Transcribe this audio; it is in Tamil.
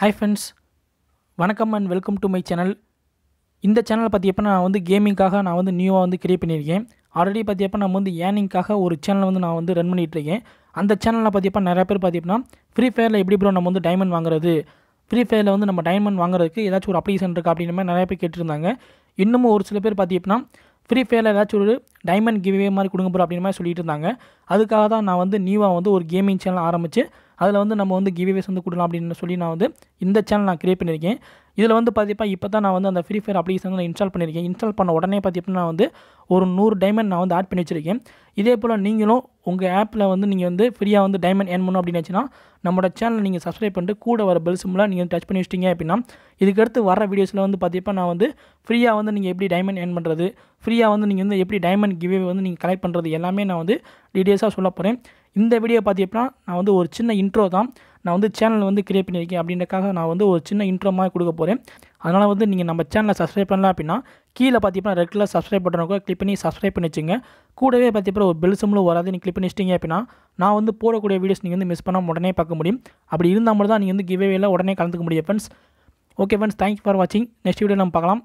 ஹாய் ஃப்ரெண்ட்ஸ் வணக்கம் and welcome to my channel இந்த சேனலை பார்த்தியப்போ நான் வந்து கேமிங்காக நான் வந்து நியூவாக வந்து கிரியேட் பண்ணியிருக்கேன் ஆல்ரெடி பார்த்தியப்போ நம்ம வந்து ஏர்னிங்காக ஒரு சேனலை வந்து நான் வந்து ரன் பண்ணிகிட்ருக்கேன் அந்த சேனலில் பார்த்தியப்போ நிறையா பேர் பார்த்தியப்போனா ஃப்ரீ ஃபயரில் எப்படி ப்ரோ நம்ம வந்து டைமண்ட் வாங்குறது ஃப்ரீ ஃபயரில் வந்து நம்ம டைமண்ட் வாங்குறதுக்கு ஏதாச்சும் ஒரு அப்ளிகேஷன் இருக்கா அப்படின்ற மாதிரி நிறைய பேர் கேட்டிருந்தாங்க இன்னமும் ஒரு சில பேர் பார்த்தியப்போனா ஃப்ரீ ஃபயரில் ஏதாச்சும் ஒரு டைமண்ட் கிவ்வே மாதிரி கொடுங்க போகிறோம் அப்படின்னு மாதிரி சொல்லிட்டு இருந்தாங்க அதுக்காக தான் நான் வந்து நியூவாக வந்து ஒரு கேமிங் சேனல் ஆரம்பித்து அதில் வந்து நம்ம வந்து கிவ்வேஸ் வந்து கொடுக்கலாம் அப்படின்னு சொல்லி நான் வந்து இந்த சேனல் நான் க்ரியேட் பண்ணியிருக்கேன் இதில் வந்து பார்த்தீப்பா இப்போ தான் நான் வந்து அந்த ஃப்ரீ ஃபயர் அப்ளிகேஷன் நான் இன்ஸ்டால் பண்ணியிருக்கேன் இன்ஸ்டால் பண்ண உடனே பார்த்தீங்கன்னா நான் வந்து ஒரு நூறு டைமண்ட் நான் வந்து ஆட் பண்ணி வச்சிருக்கேன் இதே போல் நீங்களும் உங்கள் ஆப்பில் வந்து நீங்கள் வந்து ஃப்ரீயாக வந்து டைமண்ட் ஏன் பண்ணணும் அப்படின்னுச்சுன்னா நம்மளோட சேனலை நீங்கள் சப்ஸ்கிரைப் பண்ணிட்டு கூட வர பெல் சிம்மில் நீங்கள் டச் பண்ணி வச்சிட்டிங்க அப்படின்னா இதுக்கடுத்து வர வீடியோஸில் வந்து பார்த்திப்பா நான் வந்து ஃப்ரீயாக வந்து நீங்கள் எப்படி டைமண்ட் ஏன் பண்ணுறது ஃப்ரீயாக வந்து நீங்கள் வந்து எப்படி டைமண்ட் கிவ்வே வந்து நீங்கள் கலெக்ட் பண்ணுறது எல்லாமே நான் வந்து டீட்டெயில்ஸாக சொல்ல போகிறேன் இந்த வீடியோ பார்த்தீங்கன்னா நான் வந்து ஒரு சின்ன இன்ட்ரோ தான் நான் வந்து சேனல் வந்து கிரியேட் பண்ணியிருக்கேன் அப்படின்றக்காக நான் வந்து ஒரு சின்ன இன்ட்ரோ மாதிரி கொடுக்க போகிறேன் அதனால் வந்து நீங்கள் நம்ம சேனலை சப்ஸ்கிரைப் பண்ணலாம் அப்படின்னா கீழே பார்த்தீங்கன்னா ரெட் கலர் சப்ஸ்கிரைப் பண்ணுறவங்க கிளிக் பண்ணி சப்ஸ்கிரைப் பண்ணி கூடவே கூடவே பார்த்தீங்கன்னா ஒரு பெல்சம்லும் வராது நீங்கள் கிளிக் பண்ணிச்சிட்டிங்க அப்படின்னா நான் வந்து போடக்கூடிய வீடியோஸ் நீங்கள் வந்து மிஸ் பண்ணால் உடனே பார்க்க முடியும் அப்படி இருந்தால் மட்டும் தான் நீங்கள் வந்து கிவேவேல உடனே கலந்துக்க முடியும் friends okay friends thank you for வாட்சிங் நெக்ஸ்ட் வீடியோ நம்ம பார்க்கலாம்